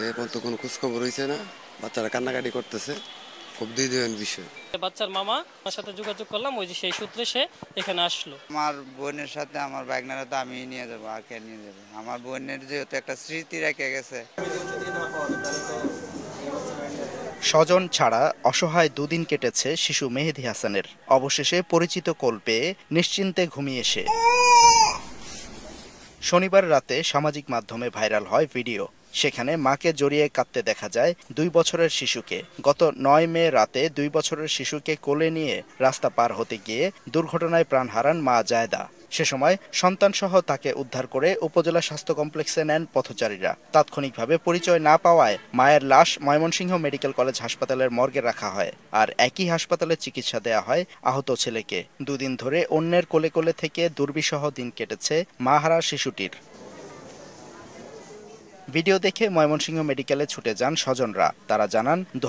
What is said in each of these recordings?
তো এখন তো কোনো খোঁজখবর হয়েছে না বাচ্চারা কান্নাকাটি করতেছে খুব দুর্দয়ন বিষয় বাচ্চার মামা আমার সাথে যোগাযোগ করলাম ওই যে সেই সূত্রে সে এখানে আসলো আমার বোনের সাথে আমার বাইকনারা তো আমি নিয়ে যাবো আর কে নিয়ে যাবো আমার বোনের যেহেতু একটা স্মৃতি রেখে গেছে স্বজন ছাড়া অসহায় দুদিন কেটেছে শিশু মেহেদি হাসানের অবশেষে পরিচিত কোল পেয়ে নিশ্চিন্তে ঘুমিয়ে সে শনিবার রাতে সামাজিক মাধ্যমে ভাইরাল হয় ভিডিও সেখানে মাকে জড়িয়ে কাঁদতে দেখা যায় দুই বছরের শিশুকে গত নয় মে রাতে দুই বছরের শিশুকে কোলে নিয়ে রাস্তা পার হতে গিয়ে দুর্ঘটনায় প্রাণ হারান মা জায়দা সে সময় সন্তানসহ তাকে উদ্ধার করে উপজেলা স্বাস্থ্য কমপ্লেক্সে নেন পথচারীরা তাৎক্ষণিকভাবে পরিচয় না পাওয়ায় মায়ের লাশ ময়মনসিংহ মেডিকেল কলেজ হাসপাতালের মর্গে রাখা হয় আর একই হাসপাতালে চিকিৎসা দেয়া হয় আহত ছেলেকে দুদিন ধরে অন্যের কোলে কোলে থেকে দুর্বিষহ দিন কেটেছে মা হারা শিশুটির ভিডিও দেখে ময়মনসিংহ মেডিকেলে ছুটে যান স্বজনরা তারা জানান দু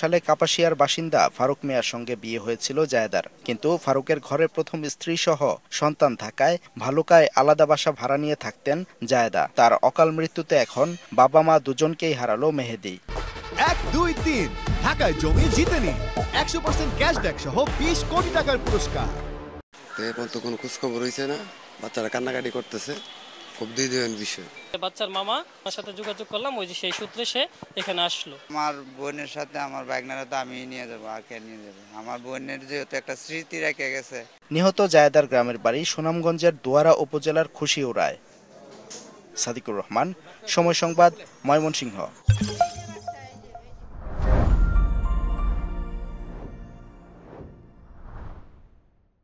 সালে কাপাসিয়ার বাসিন্দা ফারুক মিয়ার সঙ্গে বিয়ে হয়েছিল জায়দার কিন্তু ফারুকের ঘরে প্রথম স্ত্রী সহ সন্তান থাকায় ভালুকায় আলাদা বাসা ভাড়া নিয়ে থাকতেন জায়দা তার অকাল মৃত্যুতে এখন বাবা মা দুজনকেই হারালো মেহেদি এক দুই তিন ঢাকায় জমি জিতে নি একশো পার্সেন্ট ক্যাশব্যাক সহ বিশ কোটি টাকার পুরস্কার এখন তো কোনো খোঁজখবর হয়েছে না বাচ্চারা কান্নাকাটি করতেছে খুব দ্বিধান বিষয় বাচ্চার মামা আমার সাথে যোগাযোগ করলাম ওই যে সেই সূত্রে সে এখানে আসলো আমার বোনের সাথে আমার বাইকনারা তো আমি নিয়ে যাবো আর কে নিয়ে যাবো আমার বোনের যেহেতু একটা স্মৃতি রেখে গেছে নিহত জায়দার গ্রামের বাড়ি সুনামগঞ্জের দোয়ারা উপজেলার রায় সাদিকুর রহমান সময় সংবাদ ময়মনসিংহ